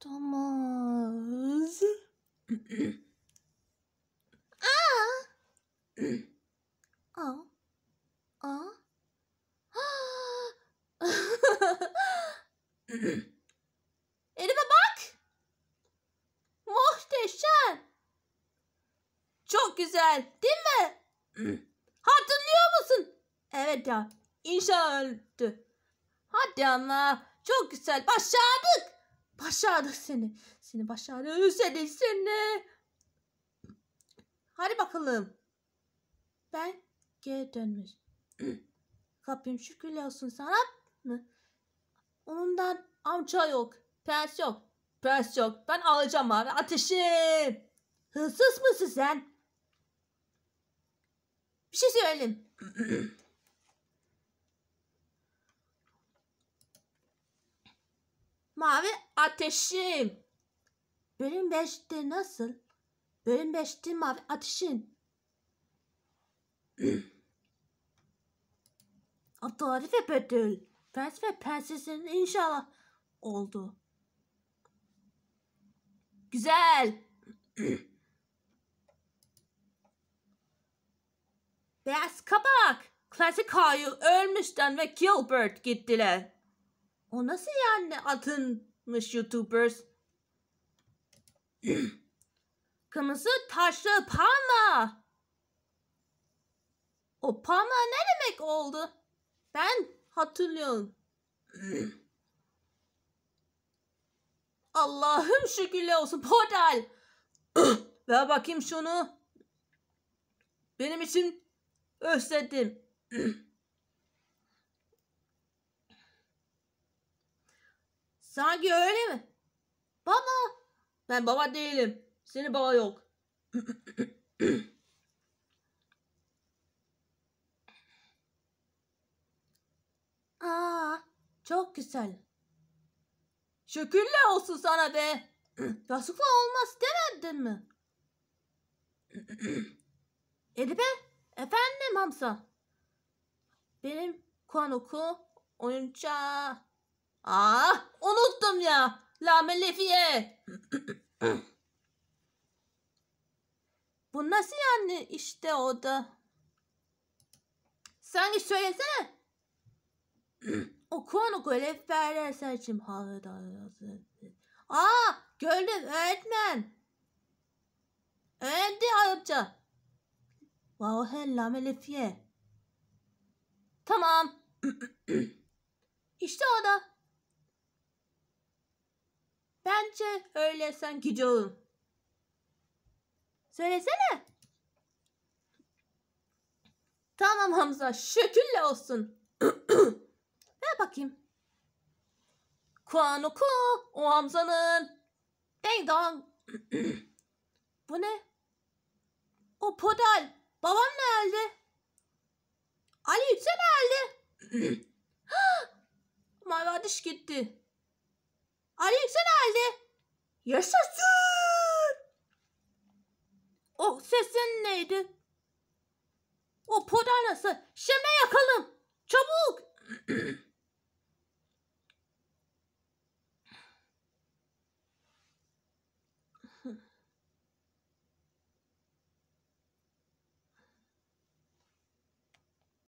托马斯，啊，哦，哦，啊，哈哈哈哈。güzel değil mi? Hatırlıyor musun? Evet ya. İnşallah öldü. Hadi ama çok güzel başardık. Başardık seni. Seni başardık seni seni. Hadi bakalım. Ben geri dönmüş. Rabbim şükürler olsun sana mı? Onundan amca yok. pers yok. pers yok. Ben alacağım abi. Ateşim. Hırsız mısın sen? Bir şey söyleyelim. Mavi ateşim. Bölüm 5'te nasıl? Bölüm 5'te mavi ateşin. Adalet ve bedel. Felsefe prensesinin inşallah oldu. Güzel. Ders kabak. Klasik ayı ölmüşten ve Gilbert gittiler. O nasıl yani atınmış YouTubers? Kırmızı taşlı parma. O parma ne demek oldu? Ben hatırlıyorum. Allah'ım şükürler olsun Podal. Ver bakayım şunu. Benim için Özledim. Sanki öyle mi? Baba. Ben baba değilim. Seni baba yok. Aa, çok güzel. Şükürler olsun sana be. Yasukla olmaz demedin mi? Edipe? Efendim Hamza. Benim konuku oyunca. Aa, ah, unuttum ya. Lamelefiye. Bu nasıl yani işte o da? Sen git söylesene. o konu görevberler seçim havada. Aa gördüm öğretmen. Öğrendi Arapça. Vaohe lame lefiye. Tamam. İşte o da. Bence öyle sen gidiyorum. Söylesene. Tamam Hamza şekille olsun. Ver bakayım. Kuanuku o Hamza'nın. Ding dong. Bu ne? O podal. Babam geldi? Ali Yüksel geldi. Mavi ah! gitti. Ali Yüksel nerede? Yaşasın! O sesin neydi? O oh, podanası. Şimdi yakalım. Çabuk.